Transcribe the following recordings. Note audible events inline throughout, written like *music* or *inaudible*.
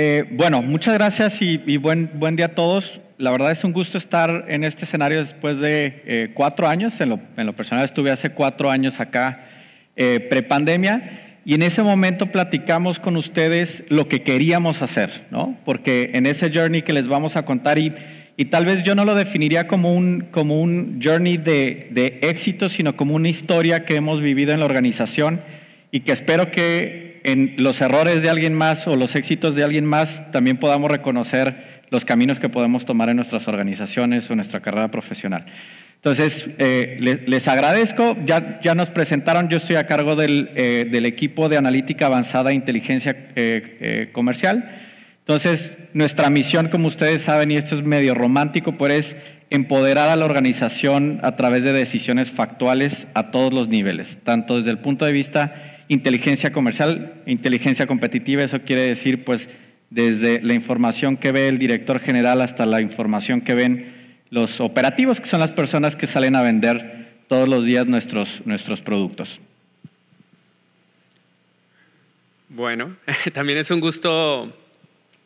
Eh, bueno, muchas gracias y, buen, buen día a todos. La verdad es un gusto estar en este escenario después de eh, cuatro años. En lo, personal estuve hace cuatro años acá, eh, prepandemia, y en ese momento platicamos con ustedes lo que queríamos hacer, ¿no? Porque en ese journey que les vamos a contar, y, tal vez yo no lo definiría como un, como un journey de éxito, sino como una historia que hemos vivido en la organización y que espero que en los errores de alguien más o los éxitos de alguien más también podamos reconocer los caminos que podemos tomar en nuestras organizaciones o nuestra carrera profesional. Entonces, eh, les, agradezco, ya, ya nos presentaron, yo estoy a cargo del, eh, equipo de analítica avanzada e inteligencia eh, comercial. Entonces, nuestra misión, como ustedes saben, y esto es medio romántico, por pues, es empoderar a la organización a través de decisiones factuales a todos los niveles, tanto desde el punto de vista inteligencia comercial, inteligencia competitiva, eso quiere decir pues desde la información que ve el director general hasta la información que ven los operativos, que son las personas que salen a vender todos los días nuestros, nuestros productos. Bueno, *laughs* también es un gusto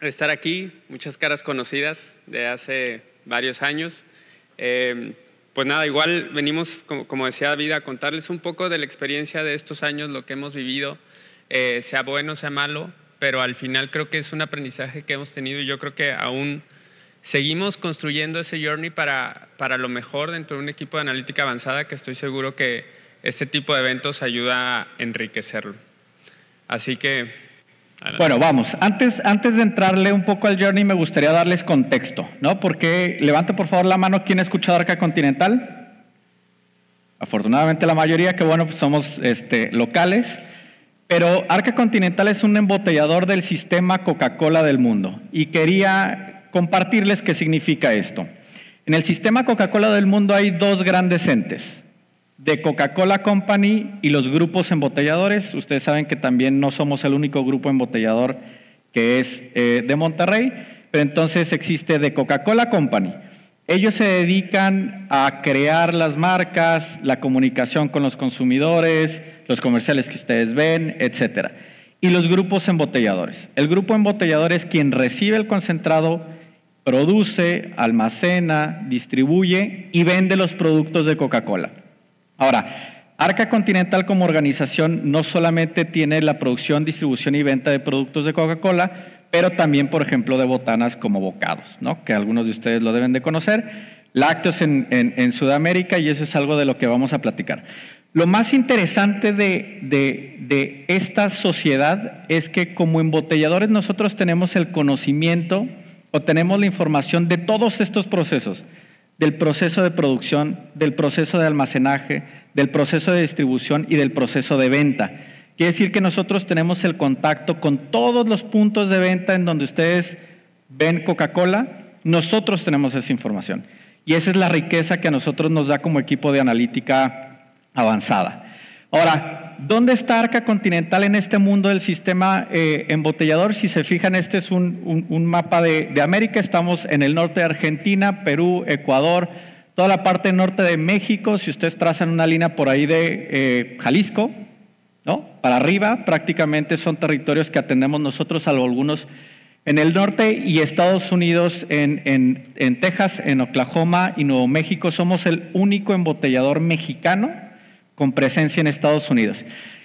estar aquí, muchas caras conocidas de hace varios años. Eh, pues nada, igual venimos, como, decía David, a contarles un poco de la experiencia de estos años, lo que hemos vivido, eh, sea bueno, sea malo, pero al final creo que es un aprendizaje que hemos tenido y yo creo que aún seguimos construyendo ese journey para, para lo mejor dentro de un equipo de analítica avanzada que estoy seguro que este tipo de eventos ayuda a enriquecerlo. Así que bueno, vamos. Antes, de entrarle un poco al journey, me gustaría darles contexto, ¿no? Porque levante por favor la mano quien ha escuchado Arca Continental. Afortunadamente la mayoría, que bueno, pues somos este, locales. Pero Arca Continental es un embotellador del sistema Coca-Cola del mundo. Y quería compartirles qué significa esto. En el sistema Coca-Cola del mundo hay dos grandes entes de Coca-Cola Company y los grupos embotelladores. Ustedes saben que también no somos el único grupo embotellador que es eh, de Monterrey, pero entonces existe de Coca-Cola Company. Ellos se dedican a crear las marcas, la comunicación con los consumidores, los comerciales que ustedes ven, etc. Y los grupos embotelladores. El grupo embotellador es quien recibe el concentrado, produce, almacena, distribuye y vende los productos de Coca-Cola. Ahora, Arca Continental como organización no solamente tiene la producción, distribución y venta de productos de Coca-Cola, pero también, por ejemplo, de botanas como bocados, ¿no? que algunos de ustedes lo deben de conocer, lácteos en, Sudamérica y eso es algo de lo que vamos a platicar. Lo más interesante de, de, esta sociedad es que como embotelladores nosotros tenemos el conocimiento o tenemos la información de todos estos procesos del proceso de producción, del proceso de almacenaje, del proceso de distribución y del proceso de venta. Quiere decir que nosotros tenemos el contacto con todos los puntos de venta en donde ustedes ven Coca-Cola, nosotros tenemos esa información. Y esa es la riqueza que a nosotros nos da como equipo de analítica avanzada. Ahora, ¿Dónde está Arca Continental en este mundo del sistema eh, embotellador? Si se fijan, este es un, mapa de, América. Estamos en el norte de Argentina, Perú, Ecuador, toda la parte norte de México. Si ustedes trazan una línea por ahí de eh, Jalisco, ¿no? Para arriba, prácticamente son territorios que atendemos nosotros, salvo algunos en el norte y Estados Unidos, en Texas, en Oklahoma y Nuevo México. Somos el único embotellador mexicano con presencia en Estados Unidos.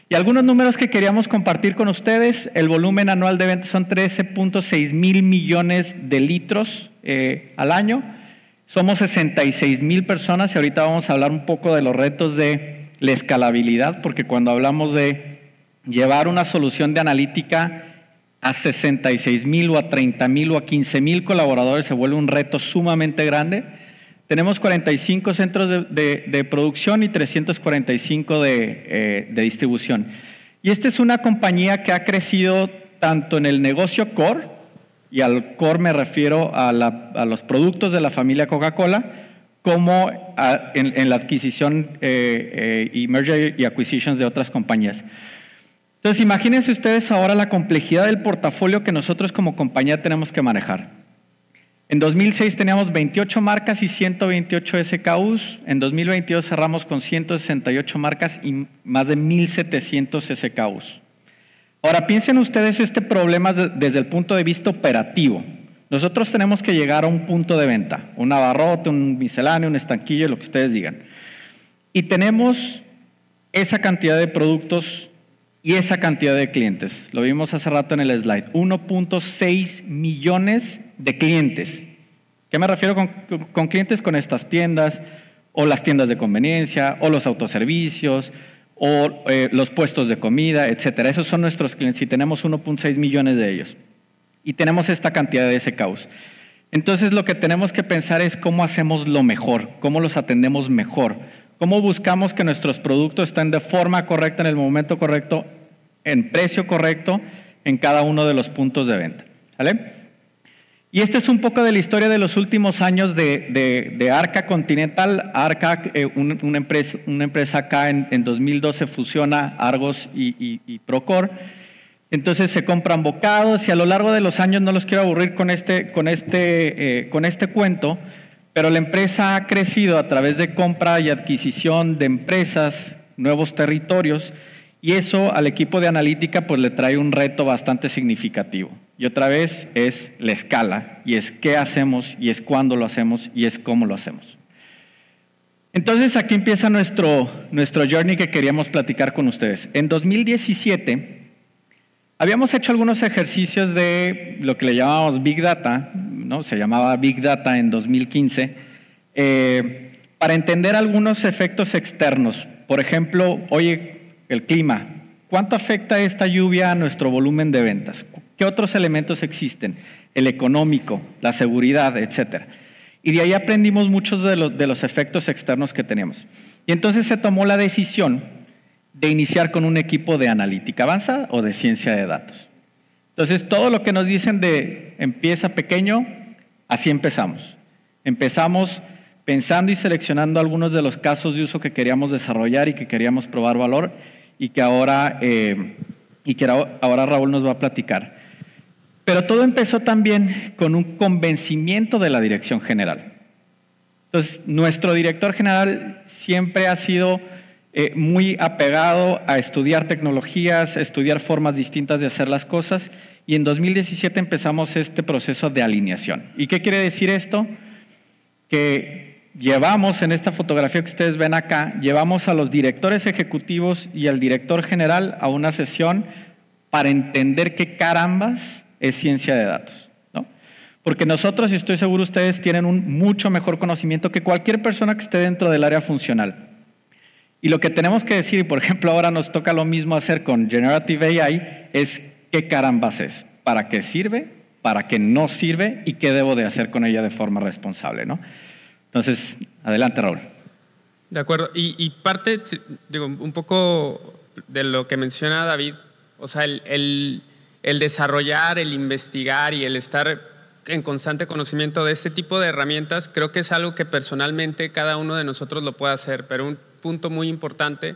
Y algunos números que queríamos compartir con ustedes, el volumen anual de ventas son 13.6 mil millones de litros eh, al año, somos 66 mil personas y ahorita vamos a hablar un poco de los retos de la escalabilidad, porque cuando hablamos de llevar una solución de analítica a 66 mil o a 30 mil o a 15 mil colaboradores se vuelve un reto sumamente grande. Tenemos 45 centros de, de, producción y 345 de, eh, de distribución. Y esta es una compañía que ha crecido tanto en el negocio core, y al core me refiero a, los productos de la familia Coca-Cola, como en, la adquisición eh, eh, y merger y acquisitions de otras compañías. Entonces, imagínense ustedes ahora la complejidad del portafolio que nosotros como compañía tenemos que manejar. En 2006 teníamos 28 marcas y 128 SKUs. En 2022 cerramos con 168 marcas y más de 1.700 SKUs. Ahora piensen ustedes este problema desde el punto de vista operativo. Nosotros tenemos que llegar a un punto de venta, un abarrote, un misceláneo, un estanquillo, lo que ustedes digan. Y tenemos esa cantidad de productos y esa cantidad de clientes. Lo vimos hace rato en el slide. 1.6 millones de clientes. ¿Qué me refiero con, clientes? Con estas tiendas, o las tiendas de conveniencia, o los autoservicios, o eh, los puestos de comida, etcétera. Esos son nuestros clientes y tenemos 1.6 millones de ellos. Y tenemos esta cantidad de ese caos. Entonces lo que tenemos que pensar es cómo hacemos lo mejor, cómo los atendemos mejor, ¿Cómo buscamos que nuestros productos estén de forma correcta, en el momento correcto, en precio correcto, en cada uno de los puntos de venta? ¿Vale? Y esta es un poco de la historia de los últimos años de, de, Arca Continental. Arca, eh, una, empresa, una, empresa, acá en, 2012 fusiona Argos y, y, Procore. Entonces se compran bocados y a lo largo de los años, no los quiero aburrir con este, con este, eh, con este cuento, pero la empresa ha crecido a través de compra y adquisición de empresas, nuevos territorios, y eso al equipo de analítica pues le trae un reto bastante significativo. Y otra vez es la escala, y es qué hacemos, y es cuándo lo hacemos, y es cómo lo hacemos. Entonces aquí empieza nuestro, nuestro journey que queríamos platicar con ustedes. En 2017 habíamos hecho algunos ejercicios de lo que le llamábamos Big Data, se llamaba Big Data en 2015, eh, para entender algunos efectos externos. Por ejemplo, oye, el clima. ¿Cuánto afecta esta lluvia a nuestro volumen de ventas? ¿Qué otros elementos existen? El económico, la seguridad, etcétera. Y de ahí aprendimos muchos de, los efectos externos que tenemos. Y entonces se tomó la decisión de iniciar con un equipo de analítica avanzada o de ciencia de datos. Entonces, todo lo que nos dicen de empieza pequeño, así empezamos. Empezamos pensando y seleccionando algunos de los casos de uso que queríamos desarrollar y que queríamos probar valor y que ahora, eh, y que ahora Raúl nos va a platicar. Pero todo empezó también con un convencimiento de la dirección general. Entonces, nuestro director general siempre ha sido eh, muy apegado a estudiar tecnologías, a estudiar formas distintas de hacer las cosas y en 2017 empezamos este proceso de alineación. ¿Y qué quiere decir esto? Que llevamos en esta fotografía que ustedes ven acá, llevamos a los directores ejecutivos y al director general a una sesión para entender qué carambas es ciencia de datos. ¿no? Porque nosotros, y estoy seguro ustedes, tienen un mucho mejor conocimiento que cualquier persona que esté dentro del área funcional. Y lo que tenemos que decir, y por ejemplo ahora nos toca lo mismo hacer con Generative AI, es qué carambas es, para qué sirve, para qué no sirve y qué debo de hacer con ella de forma responsable. ¿no? Entonces, adelante Raúl. De acuerdo, y, parte, digo, un poco de lo que menciona David, o sea, el, el desarrollar, el investigar y el estar en constante conocimiento de este tipo de herramientas, creo que es algo que personalmente cada uno de nosotros lo puede hacer, pero un, punto muy importante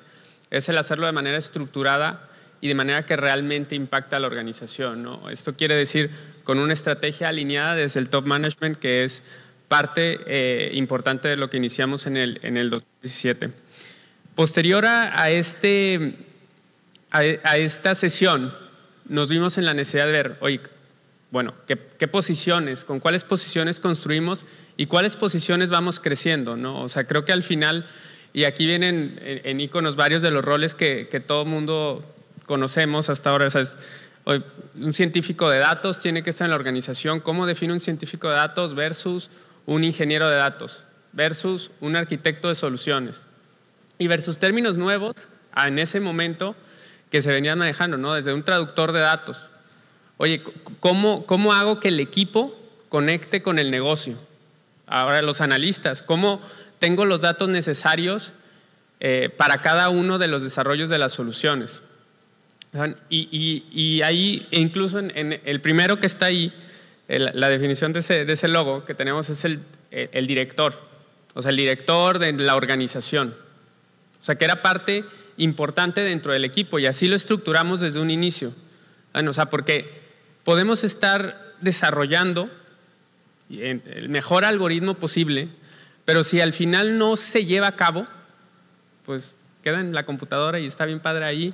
es el hacerlo de manera estructurada y de manera que realmente impacta a la organización. Esto quiere decir con una estrategia alineada desde el top management, que es parte eh, importante de lo que iniciamos en el, en el 2017. Posterior a, este, a, esta sesión, nos vimos en la necesidad de ver, oye, bueno, ¿qué, posiciones, con cuáles posiciones construimos y cuáles posiciones vamos creciendo, ¿no? O sea, creo que al final y aquí vienen en, iconos varios de los roles que, que todo mundo conocemos hasta ahora. un científico de datos tiene que estar en la organización. ¿Cómo define un científico de datos versus un ingeniero de datos? Versus un arquitecto de soluciones. Y versus términos nuevos ah, en ese momento que se venían manejando, ¿no? Desde un traductor de datos. Oye, ¿cómo, cómo hago que el equipo conecte con el negocio? Ahora los analistas, ¿cómo tengo los datos necesarios eh, para cada uno de los desarrollos de las soluciones. Y, y, ahí, incluso en, el primero que está ahí, la definición de ese, de ese, logo que tenemos es el, eh, el director, o sea, el director de la organización. O sea, que era parte importante dentro del equipo y así lo estructuramos desde un inicio. o sea, porque podemos estar desarrollando el mejor algoritmo posible, pero si al final no se lleva a cabo, pues queda en la computadora y está bien padre ahí.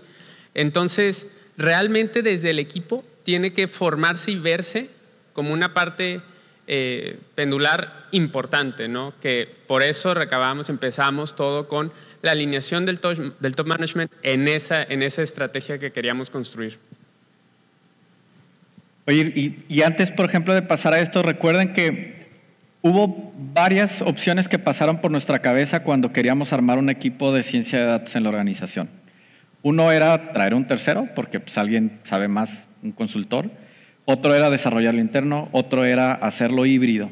Entonces, realmente desde el equipo tiene que formarse y verse como una parte eh, pendular importante, ¿no? Que por eso recabamos, empezamos todo con la alineación del top, del top management en esa, en esa estrategia que queríamos construir. Oye, y antes, por ejemplo, de pasar a esto, recuerden que Hubo varias opciones que pasaron por nuestra cabeza cuando queríamos armar un equipo de ciencia de datos en la organización. Uno era traer un tercero, porque pues, alguien sabe más, un consultor. Otro era desarrollarlo interno, otro era hacerlo híbrido.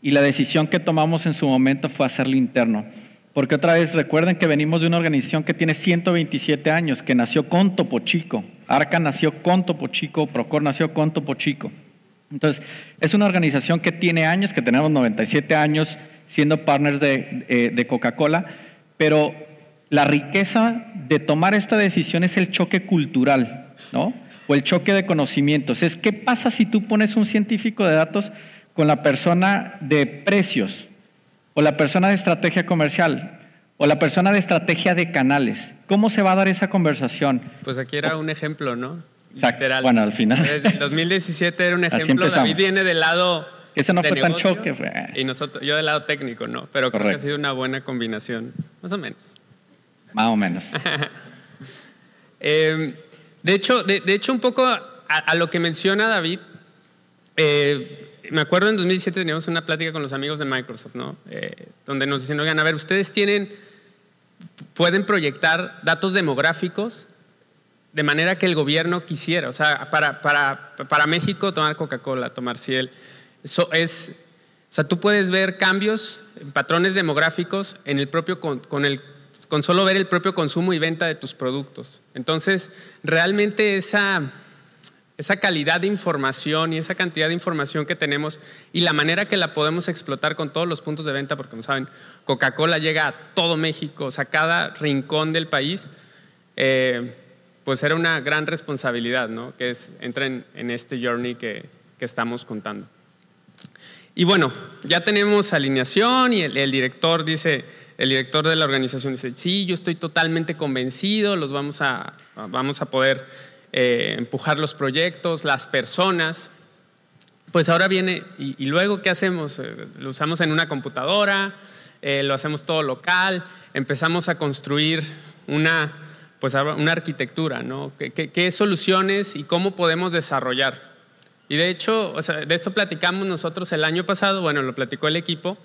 Y la decisión que tomamos en su momento fue hacerlo interno. Porque otra vez, recuerden que venimos de una organización que tiene 127 años, que nació con Topo Chico. Arca nació con Topo Chico, Procor nació con Topo Chico. Entonces, es una organización que tiene años, que tenemos 97 años siendo partners eh, de, Coca-Cola, pero la riqueza de tomar esta decisión es el choque cultural, ¿no? O el choque de conocimientos. Es qué pasa si tú pones un científico de datos con la persona de precios, o la persona de estrategia comercial, o la persona de estrategia de canales. ¿Cómo se va a dar esa conversación? Pues aquí era un ejemplo, ¿no? Exacto. Bueno, al final. 2017 era un *laughs* ejemplo. David viene del lado. Ese no fue tan choque. Y nosotros, yo del lado técnico, ¿no? Pero creo que ha sido una buena combinación. Más o menos. Más o menos. *laughs* Em, de, hecho, de, hecho, un poco a, lo que menciona David, eh, me acuerdo en 2017 teníamos una plática con los amigos de Microsoft, ¿no? Eh, donde nos decían, oigan, a ver, ustedes tienen, pueden proyectar datos demográficos de manera que el gobierno quisiera. O sea, para, para, México tomar Coca-Cola, tomar Ciel, eso es... O sea, tú puedes ver cambios en patrones demográficos en el propio, con, el, con solo ver el propio consumo y venta de tus productos. Entonces, realmente esa, esa calidad de información y esa cantidad de información que tenemos y la manera que la podemos explotar con todos los puntos de venta, porque como saben, Coca-Cola llega a todo México, o sea, cada rincón del país. Eh, pues era una gran responsabilidad, ¿no? Que es, entra en, este journey que, estamos contando. Y bueno, ya tenemos alineación y el, director dice, el director de la organización dice, sí, yo estoy totalmente convencido, los vamos a, vamos a poder eh, empujar los proyectos, las personas. Pues ahora viene, y, luego, ¿qué hacemos? Eh, lo usamos en una computadora, eh, lo hacemos todo local, empezamos a construir una pues una arquitectura, ¿no? ¿Qué, soluciones y cómo podemos desarrollar? Y de hecho, de esto platicamos nosotros el año pasado, bueno, lo platicó el equipo,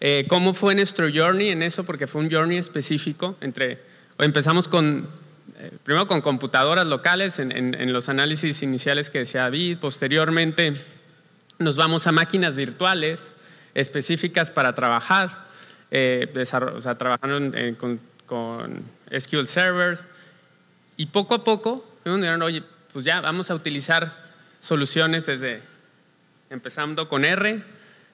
eh, cómo fue nuestro journey en eso, porque fue un journey específico entre, empezamos con, eh, primero con computadoras locales en, los análisis iniciales que decía David, posteriormente nos vamos a máquinas virtuales específicas para trabajar, eh, o sea, trabajaron con, con SQL servers, y poco a poco pues ya vamos a utilizar soluciones desde empezando con R,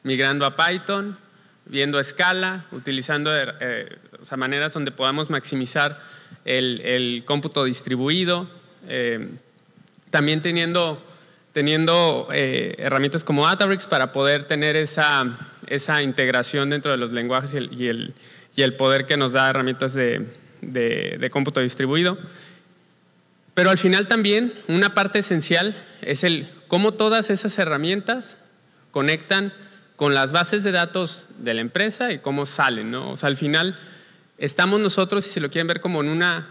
migrando a Python, viendo a escala, utilizando eh, maneras donde podamos maximizar el, cómputo distribuido, eh, también teniendo, teniendo eh, herramientas como Atarix para poder tener esa, integración dentro de los lenguajes y el poder que nos da herramientas de, de, cómputo distribuido. Pero al final también una parte esencial es el cómo todas esas herramientas conectan con las bases de datos de la empresa y cómo salen. O al final estamos nosotros, si se lo quieren ver, como en una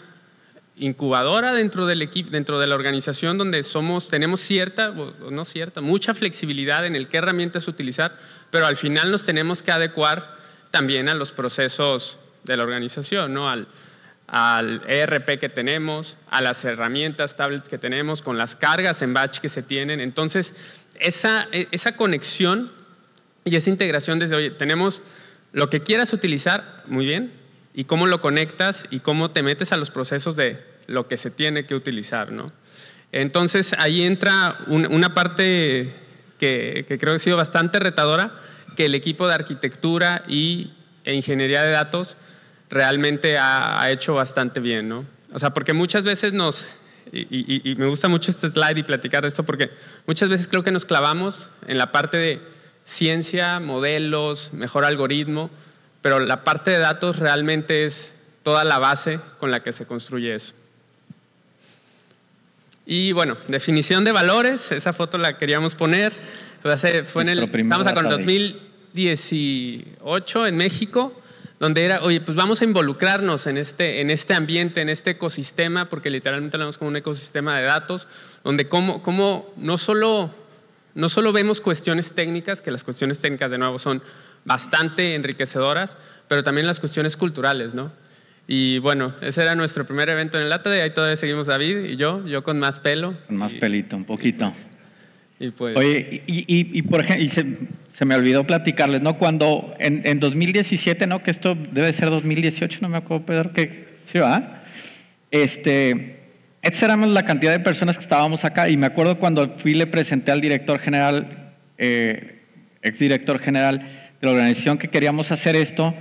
incubadora dentro del equipo, dentro de la organización donde somos, tenemos cierta, no cierta, mucha flexibilidad en el qué herramientas utilizar, pero al final nos tenemos que adecuar también a los procesos de la organización, ¿no? Al, al ERP que tenemos, a las herramientas, tablets que tenemos, con las cargas en batch que se tienen. Entonces, e, esa, conexión y esa integración desde, oye, tenemos lo que quieras utilizar, muy bien, y cómo lo conectas y cómo te metes a los procesos de lo que se tiene que utilizar, Entonces, ahí entra una parte que, creo que ha sido bastante retadora, que el equipo de arquitectura y, e ingeniería de datos realmente ha, hecho bastante bien, ¿no? O sea, porque muchas veces nos, y, me gusta mucho este slide y platicar de esto porque muchas veces creo que nos clavamos en la parte de ciencia, modelos, mejor algoritmo, pero la parte de datos realmente es toda la base con la que se construye eso. Y bueno, definición de valores, esa foto la queríamos poner, fue en el, estamos con 2018 en México, donde era, oye, pues vamos a involucrarnos en este, en este ambiente, en este ecosistema, porque literalmente hablamos como un ecosistema de datos, donde cómo, cómo no, solo, no solo vemos cuestiones técnicas, que las cuestiones técnicas de nuevo son bastante enriquecedoras, pero también las cuestiones culturales, ¿no? Y bueno, ese era nuestro primer evento en el ATD, ahí todavía seguimos David y yo, yo con más pelo. Con más pelito, un poquito. Pues, y pues Oye, y, y, y por ejemplo, se, me olvidó platicarles, ¿no? Cuando en, en, 2017, ¿no? Que esto debe ser 2018, no me acuerdo, Pedro, que se va. Este, esta éramos la cantidad de personas que estábamos acá y me acuerdo cuando fui le presenté al director general, eh, director general de la organización que queríamos hacer esto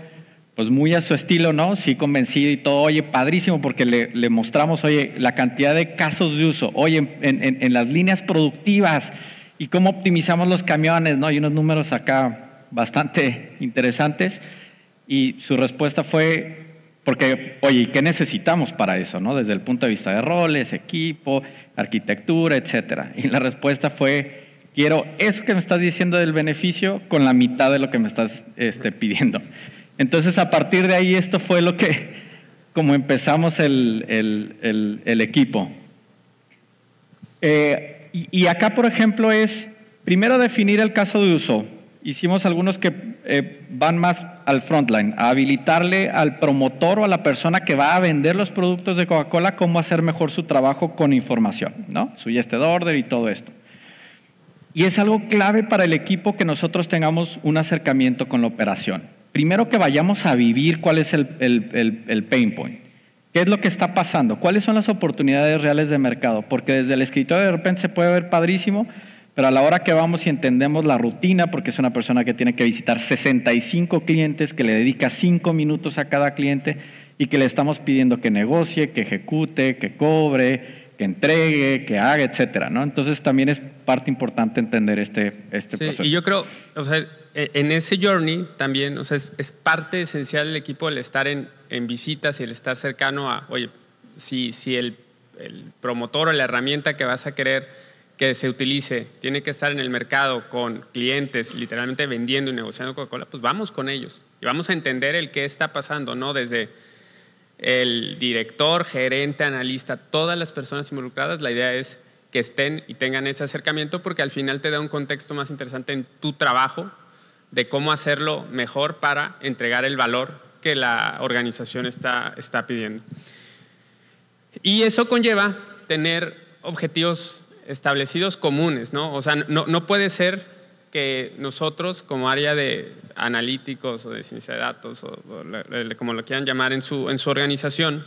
pues muy a su estilo, ¿no? Sí, convencido y todo, oye, padrísimo, porque le, mostramos, oye, la cantidad de casos de uso, oye, en, las líneas productivas y cómo optimizamos los camiones, ¿no? Hay unos números acá bastante interesantes. Y su respuesta fue, porque, oye, ¿qué necesitamos para eso, ¿no? Desde el punto de vista de roles, equipo, arquitectura, etcétera. Y la respuesta fue, quiero eso que me estás diciendo del beneficio con la mitad de lo que me estás este, pidiendo. Entonces, a partir de ahí, esto fue lo que, *laughs* como empezamos el, equipo. Eh, y, acá, por ejemplo, es primero definir el caso de uso. Hicimos algunos que eh, van más al frontline, a habilitarle al promotor o a la persona que va a vender los productos de Coca-Cola cómo hacer mejor su trabajo con información, ¿no? Su de este order y todo esto. Y es algo clave para el equipo que nosotros tengamos un acercamiento con la operación primero que vayamos a vivir cuál es el, pain point. ¿Qué es lo que está pasando? ¿Cuáles son las oportunidades reales de mercado? Porque desde el escritorio de repente se puede ver padrísimo, pero a la hora que vamos y entendemos la rutina, porque es una persona que tiene que visitar 65 clientes, que le dedica 5 minutos a cada cliente y que le estamos pidiendo que negocie, que ejecute, que cobre, que entregue, que haga, etcétera, ¿no? Entonces también es parte importante entender este, este sí, Y yo creo, o sea, e, en ese journey también, o sea, es, parte esencial del equipo el estar en, visitas y el estar cercano a, oye, si, si el, el promotor o la herramienta que vas a querer que se utilice tiene que estar en el mercado con clientes, literalmente vendiendo y negociando Coca-Cola, pues vamos con ellos y vamos a entender el qué está pasando, ¿no? Desde el director, gerente, analista, todas las personas involucradas, la idea es que estén y tengan ese acercamiento porque al final te da un contexto más interesante en tu trabajo de cómo hacerlo mejor para entregar el valor que la organización está, pidiendo. Y eso conlleva tener objetivos establecidos comunes, ¿no? O sea, no puede ser que nosotros como área de analíticos o de ciencia de datos o, como lo quieran llamar en su, en su organización,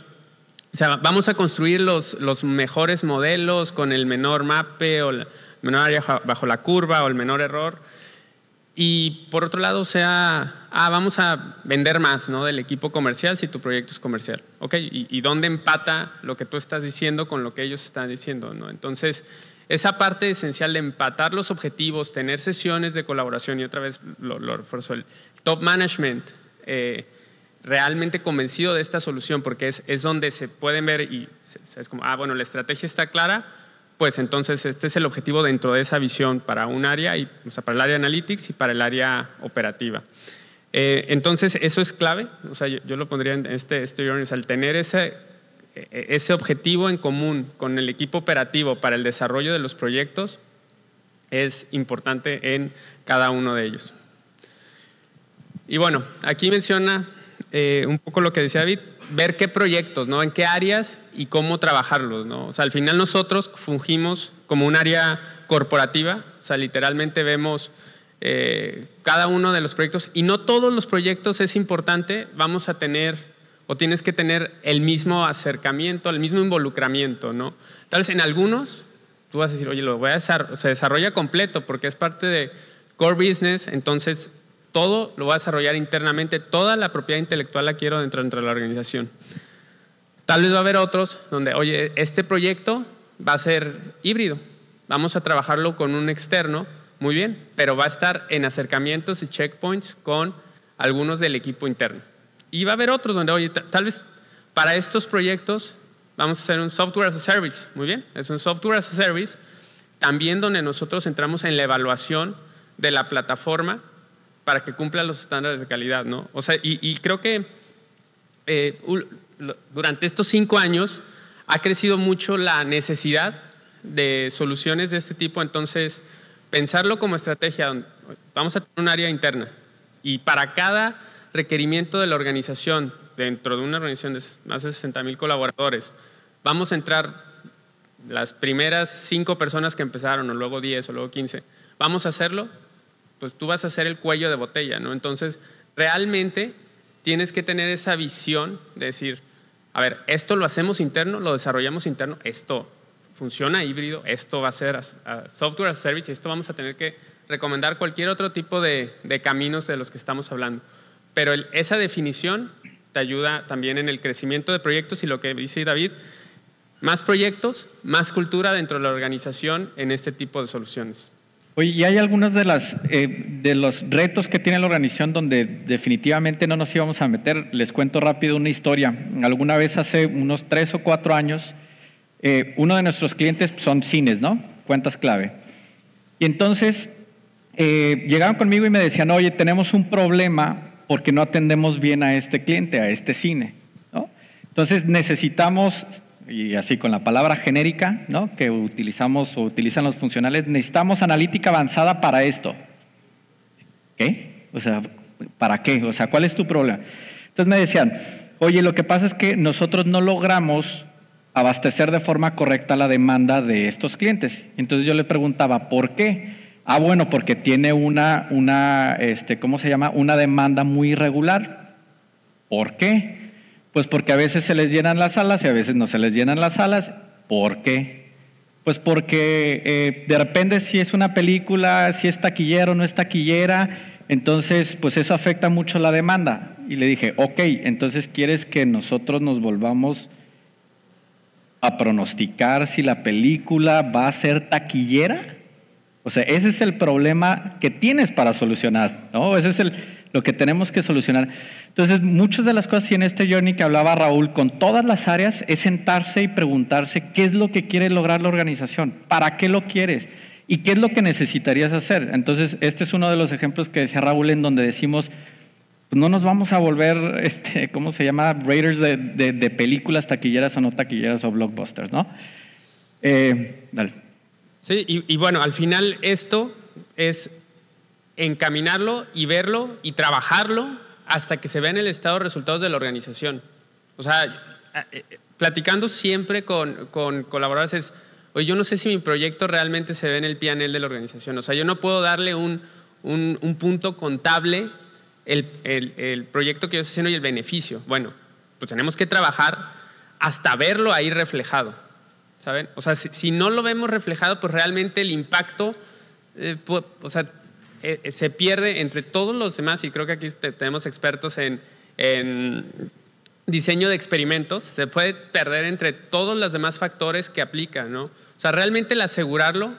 vamos a construir los, mejores modelos con el menor mape o la menor área bajo la curva o el menor error. Y por otro lado, sea, ah, vamos a vender más ¿no? del equipo comercial si tu proyecto es comercial. ¿Ok? ¿Y, y dónde empata lo que tú estás diciendo con lo que ellos están diciendo? ¿no? Entonces, esa parte esencial de empatar los objetivos, tener sesiones de colaboración, y otra vez lo, el top management, eh, realmente convencido de esta solución, porque es, donde se pueden ver y es como, ah, bueno, la estrategia está clara, pues entonces este es el objetivo dentro de esa visión para un área, y, o sea, para el área analytics y para el área operativa. Eh, entonces, eso es clave, o sea, yo, lo pondría en este, este al tener ese e-, e-, ese objetivo en común con el equipo operativo para el desarrollo de los proyectos es importante en cada uno de ellos. Y bueno, aquí menciona eh, un poco lo que decía David, ver qué proyectos, ¿no? En qué áreas y cómo trabajarlos, ¿no? O sea, al final nosotros fungimos como un área corporativa, o sea, literalmente vemos eh, cada uno de los proyectos y no todos los proyectos es importante, vamos a tener o tienes que tener el mismo acercamiento, el mismo involucramiento, ¿no? Tal vez en algunos tú vas a decir, oye, lo voy a se desarrolla completo porque es parte de core business, entonces todo lo voy a desarrollar internamente, toda la propiedad intelectual la quiero dentro, dentro de la organización. Tal vez va a haber otros donde, oye, este proyecto va a ser híbrido, vamos a trabajarlo con un externo, muy bien, pero va a estar en acercamientos y checkpoints con algunos del equipo interno. Y va a haber otros donde, oye, tal vez para estos proyectos vamos a hacer un software as a service. Muy bien, es un software as a service. También donde nosotros entramos en la evaluación de la plataforma para que cumpla los estándares de calidad, ¿no? O sea, y, creo que eh, durante estos cinco años ha crecido mucho la necesidad de soluciones de este tipo, entonces pensarlo como estrategia, vamos a tener un área interna y para cada requerimiento de la organización, dentro de una organización de más de 60 mil colaboradores, vamos a entrar las primeras cinco personas que empezaron, o luego 10, o luego 15, vamos a hacerlo, pues tú vas a ser el cuello de botella, ¿no? Entonces, realmente tienes que tener esa visión de decir, a ver, esto lo hacemos interno, lo desarrollamos interno, esto funciona híbrido, esto va a ser software as a service y esto vamos a tener que recomendar cualquier otro tipo de caminos de los que estamos hablando. Pero esa definición te ayuda también en el crecimiento de proyectos y lo que dice David, más proyectos, más cultura dentro de la organización en este tipo de soluciones. Oye, y hay algunos eh, de, los retos que tiene la organización donde definitivamente no nos íbamos a meter. Les cuento rápido una historia. Alguna vez hace unos tres o cuatro años, eh, uno de nuestros clientes son cines, ¿no? Cuentas clave. Y entonces eh, llegaron conmigo y me decían, oye, tenemos un problema porque no atendemos bien a este cliente, a este cine. Entonces necesitamos, y así con la palabra genérica ¿no? que utilizamos o utilizan los funcionales, necesitamos analítica avanzada para esto. ¿Qué? O sea, ¿para qué? O sea, ¿cuál es tu problema? Entonces me decían, oye, lo que pasa es que nosotros no logramos abastecer de forma correcta la demanda de estos clientes. Entonces yo le preguntaba, ¿por qué? Ah, bueno, porque tiene una, este, ¿cómo se llama? Una demanda muy irregular. ¿Por qué? Pues porque a veces se les llenan las alas y a veces no se les llenan las alas. ¿Por qué? Pues porque eh, de repente si es una película, si es taquillera o no es taquillera, entonces pues eso afecta mucho la demanda. Y le dije, ok, entonces quieres que nosotros nos volvamos a pronosticar si la película va a ser taquillera? O sea, ese es el problema que tienes para solucionar, ¿no? Ese es el, lo que tenemos que solucionar. Entonces, muchas de las cosas y en este journey que hablaba Raúl, con todas las áreas, es sentarse y preguntarse qué es lo que quiere lograr la organización, para qué lo quieres y qué es lo que necesitarías hacer. Entonces, este es uno de los ejemplos que decía Raúl en donde decimos, pues, no nos vamos a volver, *laughs* este, ¿cómo se llama? Raiders de, películas taquilleras o no taquilleras o blockbusters, ¿no? Eh, dale. Sí, y, bueno, al final esto es encaminarlo y verlo y trabajarlo hasta que se en el estado de resultados de la organización. O sea, eh, eh, platicando siempre con, con colaboradores es, oye, yo no sé si mi proyecto realmente se ve en el PNL de la organización. O sea, yo no puedo darle un, punto contable el, el, proyecto que yo estoy haciendo y el beneficio. Bueno, pues tenemos que trabajar hasta verlo ahí reflejado. O sea, si, no lo vemos reflejado, pues realmente el impacto, eh, o sea, eh, eh, se pierde entre todos los demás y creo que aquí tenemos expertos en, diseño de experimentos, se puede perder entre todos los demás factores que aplican, ¿no? O sea, realmente el asegurarlo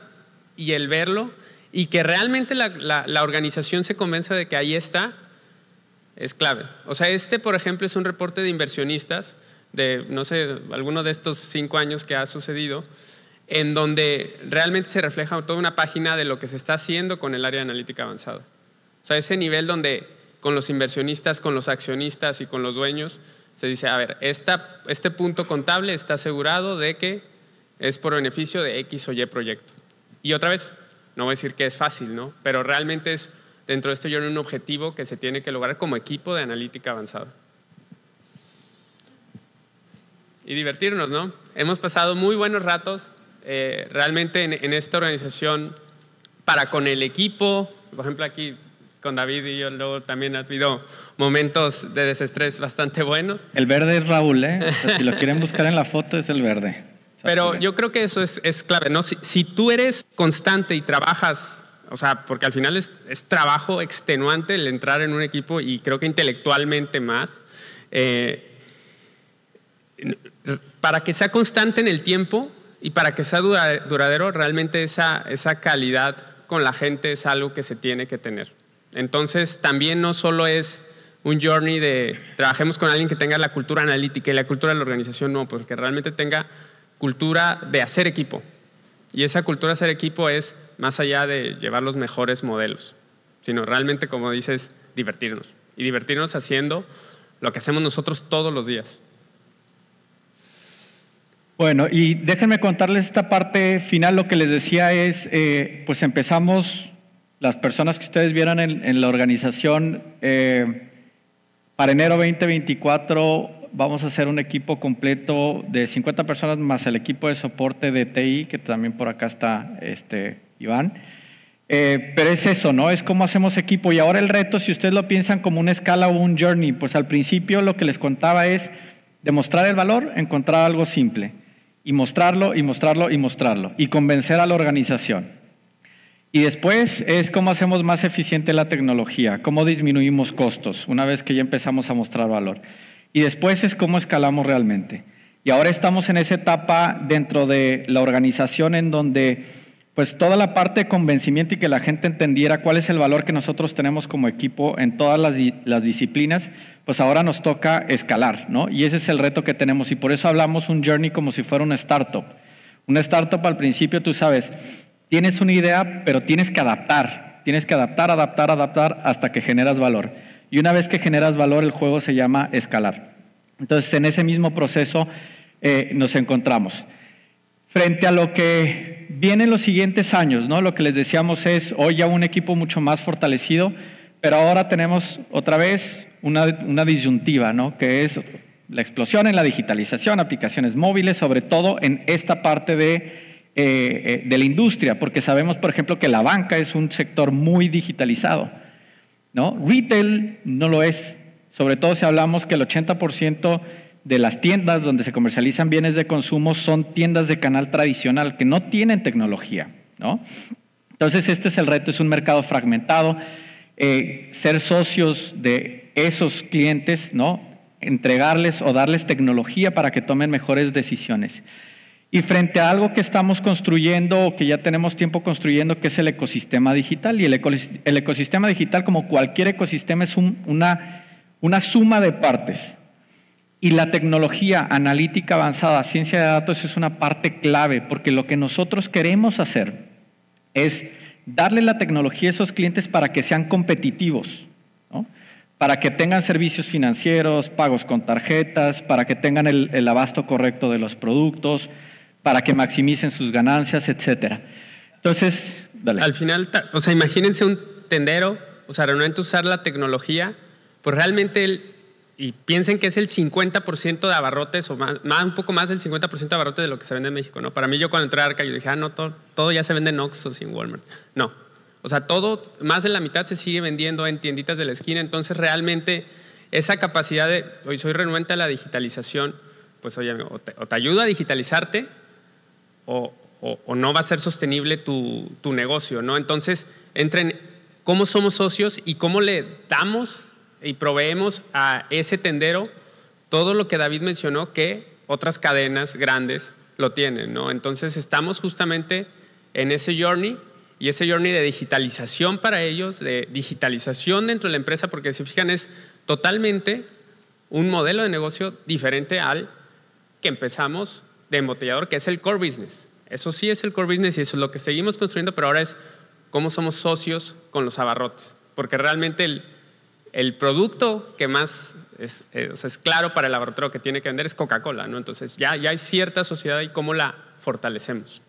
y el verlo y que realmente la, la, organización se convenza de que ahí está, es clave. O sea, este, por ejemplo, es un reporte de inversionistas de, no sé, alguno de estos cinco años que ha sucedido, en donde realmente se refleja toda una página de lo que se está haciendo con el área de analítica avanzada. O sea, ese nivel donde con los inversionistas, con los accionistas y con los dueños, se dice, a ver, este punto contable está asegurado de que es por beneficio de X o Y proyecto. Y otra vez, no voy a decir que es fácil, ¿no? Pero realmente es, dentro de esto yo un objetivo que se tiene que lograr como equipo de analítica avanzada y divertirnos, ¿no? Hemos pasado muy buenos ratos eh, realmente en, esta organización para con el equipo, por ejemplo aquí con David y yo luego también ha habido momentos de desestrés bastante buenos. El verde es Raúl, ¿eh? si lo quieren buscar en la foto es el verde. Pero yo creo que eso es, es clave, ¿no? Si, tú eres constante y trabajas, o sea, porque al final es, es, trabajo extenuante el entrar en un equipo y creo que intelectualmente más, eh, para que sea constante en el tiempo y para que sea duradero, realmente esa, calidad con la gente es algo que se tiene que tener. Entonces, también no solo es un journey de trabajemos con alguien que tenga la cultura analítica y la cultura de la organización, no, porque pues realmente tenga cultura de hacer equipo. Y esa cultura de hacer equipo es más allá de llevar los mejores modelos, sino realmente, como dices, divertirnos. Y divertirnos haciendo lo que hacemos nosotros todos los días. Bueno, y déjenme contarles esta parte final. Lo que les decía es, eh, pues empezamos, las personas que ustedes vieran en, la organización, eh, para enero 2024 vamos a hacer un equipo completo de 50 personas más el equipo de soporte de TI, que también por acá está este, Iván. Eh, pero es eso, ¿no? Es cómo hacemos equipo. Y ahora el reto, si ustedes lo piensan como una escala o un journey, pues al principio lo que les contaba es demostrar el valor, encontrar algo simple y mostrarlo y mostrarlo y mostrarlo y convencer a la organización. Y después es cómo hacemos más eficiente la tecnología, cómo disminuimos costos una vez que ya empezamos a mostrar valor. Y después es cómo escalamos realmente. Y ahora estamos en esa etapa dentro de la organización en donde pues toda la parte de convencimiento y que la gente entendiera cuál es el valor que nosotros tenemos como equipo en todas las, disciplinas, pues ahora nos toca escalar, ¿no? Y ese es el reto que tenemos y por eso hablamos un journey como si fuera una startup. Una startup al principio, tú sabes, tienes una idea, pero tienes que adaptar, tienes que adaptar, adaptar, adaptar hasta que generas valor. Y una vez que generas valor, el juego se llama escalar. Entonces, en ese mismo proceso eh, nos encontramos frente a lo que viene en los siguientes años, ¿no? Lo que les decíamos es hoy ya un equipo mucho más fortalecido, pero ahora tenemos otra vez una, disyuntiva, ¿no? Que es la explosión en la digitalización, aplicaciones móviles, sobre todo en esta parte de eh, eh, de la industria, porque sabemos, por ejemplo, que la banca es un sector muy digitalizado. ¿no? Retail no lo es, sobre todo si hablamos que el 80% de las tiendas donde se comercializan bienes de consumo son tiendas de canal tradicional que no tienen tecnología, ¿no? Entonces este es el reto, es un mercado fragmentado. Eh, ser socios de esos clientes, ¿no? Entregarles o darles tecnología para que tomen mejores decisiones. Y frente a algo que estamos construyendo o que ya tenemos tiempo construyendo, que es el ecosistema digital. Y el, ecosistema digital, como cualquier ecosistema, es una suma de partes. Y la tecnología analítica avanzada, ciencia de datos, es una parte clave, porque lo que nosotros queremos hacer es darle la tecnología a esos clientes para que sean competitivos, para que tengan servicios financieros, pagos con tarjetas, para que tengan el, abasto correcto de los productos, para que maximicen sus ganancias, etc. Entonces, dale. Al final, o sea, imagínense un tendero, o sea, realmente usar la tecnología, pues realmente el y piensen que es el 50% de abarrotes o más, un poco más del 50% de abarrotes de lo que se vende en México, ¿no? Para mí yo cuando entré a Arca yo dije, ah, no, todo, ya se vende en Oxxo sin Walmart. No. O sea, todo, más de la mitad se sigue vendiendo en tienditas de la esquina, entonces realmente esa capacidad de, hoy soy renuente a la digitalización, pues o te, ayuda a digitalizarte o, no va a ser sostenible tu, tu negocio, ¿no? Entonces, entren cómo somos socios y cómo le damos y proveemos a ese tendero todo lo que David mencionó que otras cadenas grandes lo tienen, ¿no? Entonces estamos justamente en ese journey y ese journey de digitalización para ellos, de digitalización dentro de la empresa, porque si fijan es totalmente un modelo de negocio diferente al que empezamos de embotellador, que es el core business. Eso sí es el core business y eso es lo que seguimos construyendo, pero ahora es cómo somos socios con los abarrotes, porque realmente el, el producto que más eh, es, claro para el laboratorio que tiene que vender es Coca-Cola, ¿no? Entonces ya, ya hay cierta sociedad y cómo la fortalecemos.